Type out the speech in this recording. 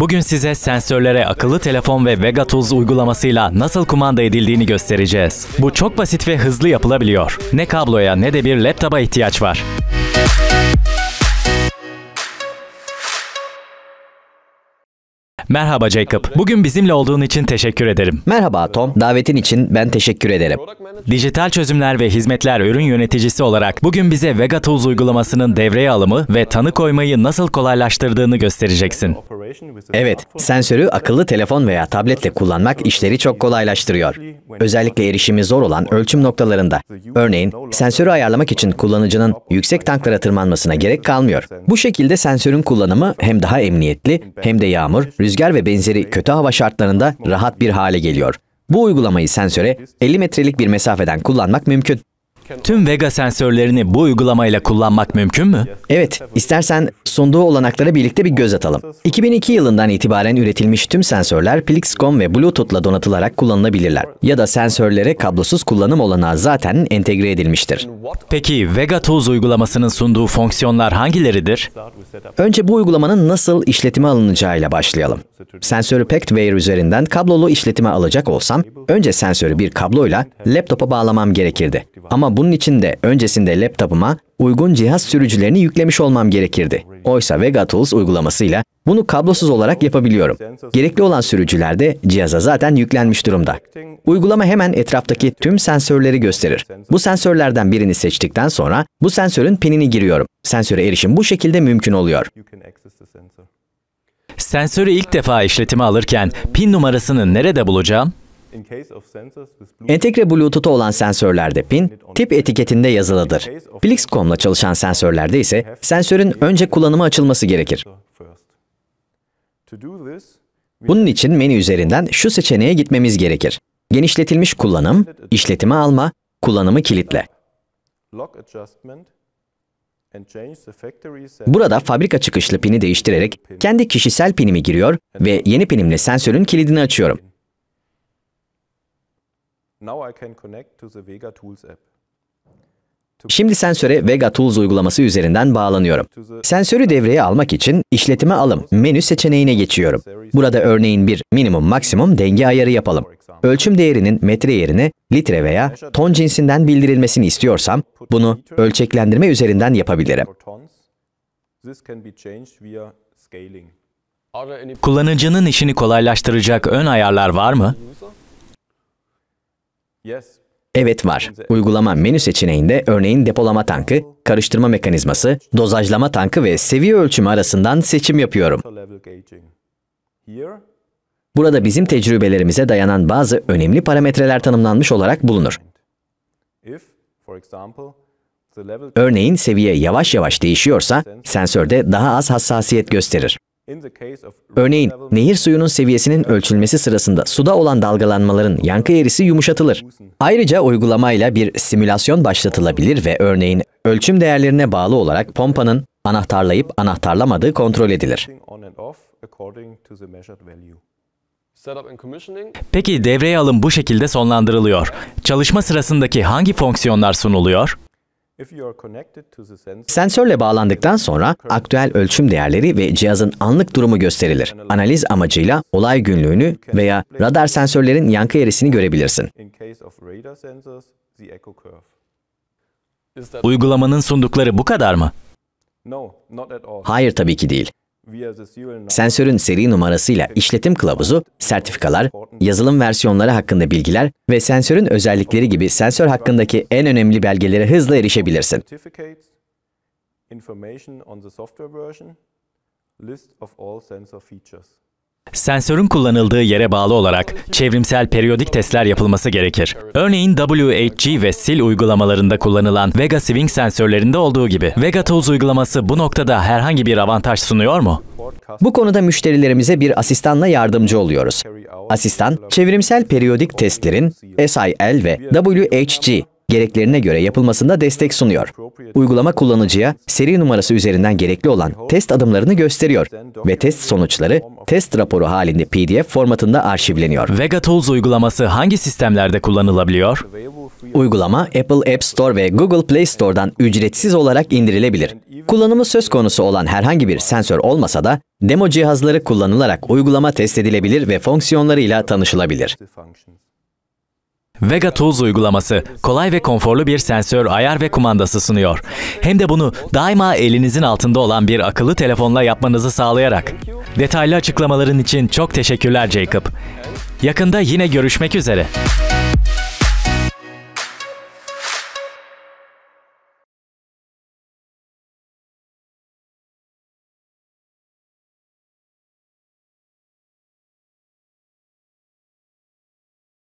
Bugün size sensörlere akıllı telefon ve Vega Tools uygulamasıyla nasıl kumanda edildiğini göstereceğiz. Bu çok basit ve hızlı yapılabiliyor. Ne kabloya ne de bir laptopa ihtiyaç var. Merhaba Jacob. Bugün bizimle olduğun için teşekkür ederim. Merhaba Tom. Davetin için ben teşekkür ederim. Dijital çözümler ve hizmetler ürün yöneticisi olarak bugün bize Vega Tools uygulamasının devreye alımı ve tanı koymayı nasıl kolaylaştırdığını göstereceksin. Evet, sensörü akıllı telefon veya tabletle kullanmak işleri çok kolaylaştırıyor. Özellikle erişimi zor olan ölçüm noktalarında. Örneğin, sensörü ayarlamak için kullanıcının yüksek tanklara tırmanmasına gerek kalmıyor. Bu şekilde sensörün kullanımı hem daha emniyetli hem de yağmur, rüzgar rüzgar ve benzeri kötü hava şartlarında rahat bir hale geliyor. Bu uygulamayı sensöre 50 metrelik bir mesafeden kullanmak mümkün. Tüm Vega sensörlerini bu uygulamayla kullanmak mümkün mü? Evet, istersen sunduğu olanaklara birlikte bir göz atalım. 2002 yılından itibaren üretilmiş tüm sensörler Plixcom ve Bluetooth'la donatılarak kullanılabilirler. Ya da sensörlere kablosuz kullanım olanağı zaten entegre edilmiştir. Peki Vega Tools uygulamasının sunduğu fonksiyonlar hangileridir? Önce bu uygulamanın nasıl işletime alınacağıyla başlayalım. Sensörü Wear üzerinden kablolu işletime alacak olsam, önce sensörü bir kabloyla laptopa bağlamam gerekirdi. Ama bunun için de öncesinde laptopuma uygun cihaz sürücülerini yüklemiş olmam gerekirdi. Oysa Vega Tools uygulamasıyla bunu kablosuz olarak yapabiliyorum. Gerekli olan sürücüler de cihaza zaten yüklenmiş durumda. Uygulama hemen etraftaki tüm sensörleri gösterir. Bu sensörlerden birini seçtikten sonra bu sensörün pinini giriyorum. Sensöre erişim bu şekilde mümkün oluyor. Sensörü ilk defa işletime alırken pin numarasını nerede bulacağım? Entegre Bluetooth'u olan sensörlerde pin, tip etiketinde yazılıdır. Plixcom'la çalışan sensörlerde ise sensörün önce kullanıma açılması gerekir. Bunun için menü üzerinden şu seçeneğe gitmemiz gerekir. Genişletilmiş kullanım, işletime alma, kullanımı kilitle. Burada fabrika çıkışlı pini değiştirerek kendi kişisel pinimi giriyor ve yeni pinimle sensörün kilidini açıyorum. Şimdi sensöre Vega Tools uygulaması üzerinden bağlanıyorum. Sensörü devreye almak için işletime alım menü seçeneğine geçiyorum. Burada örneğin bir minimum maksimum denge ayarı yapalım. Ölçüm değerinin metre yerine litre veya ton cinsinden bildirilmesini istiyorsam bunu ölçeklendirme üzerinden yapabilirim. Kullanıcının işini kolaylaştıracak ön ayarlar var mı? Evet var. Uygulama menü seçeneğinde örneğin depolama tankı, karıştırma mekanizması, dozajlama tankı ve seviye ölçümü arasından seçim yapıyorum. Burada bizim tecrübelerimize dayanan bazı önemli parametreler tanımlanmış olarak bulunur. Örneğin seviye yavaş yavaş değişiyorsa, sensörde daha az hassasiyet gösterir. Örneğin, nehir suyunun seviyesinin uh, ölçülmesi sırasında suda olan dalgalanmaların yankı eğrisi yumuşatılır. Ayrıca uygulamayla bir simülasyon başlatılabilir ve örneğin ölçüm değerlerine bağlı olarak pompanın anahtarlayıp anahtarlamadığı kontrol edilir. Peki devreye alım bu şekilde sonlandırılıyor. Çalışma sırasındaki hangi fonksiyonlar sunuluyor? Sensörle bağlandıktan sonra aktüel ölçüm değerleri ve cihazın anlık durumu gösterilir. Analiz amacıyla olay günlüğünü veya radar sensörlerin yankı eğrisini görebilirsin. Uygulamanın sundukları bu kadar mı? Hayır tabii ki değil. Sensörün seri numarasıyla işletim kılavuzu, sertifikalar, yazılım versiyonları hakkında bilgiler ve sensörün özellikleri gibi sensör hakkındaki en önemli belgelere hızla erişebilirsin. list of all sensor features. Sensörün kullanıldığı yere bağlı olarak çevrimsel periyodik testler yapılması gerekir. Örneğin WHG ve SIL uygulamalarında kullanılan Vega Swing sensörlerinde olduğu gibi. Vega Tools uygulaması bu noktada herhangi bir avantaj sunuyor mu? Bu konuda müşterilerimize bir asistanla yardımcı oluyoruz. Asistan, çevrimsel periyodik testlerin SIL ve WHG gereklerine göre yapılmasında destek sunuyor. Uygulama kullanıcıya seri numarası üzerinden gerekli olan test adımlarını gösteriyor ve test sonuçları test raporu halinde PDF formatında arşivleniyor. Vega Tools uygulaması hangi sistemlerde kullanılabiliyor? Uygulama Apple App Store ve Google Play Store'dan ücretsiz olarak indirilebilir. Kullanımı söz konusu olan herhangi bir sensör olmasa da demo cihazları kullanılarak uygulama test edilebilir ve fonksiyonlarıyla tanışılabilir. Vega Tools uygulaması kolay ve konforlu bir sensör, ayar ve kumandası sunuyor. Hem de bunu daima elinizin altında olan bir akıllı telefonla yapmanızı sağlayarak. Detaylı açıklamaların için çok teşekkürler Jacob. Yakında yine görüşmek üzere.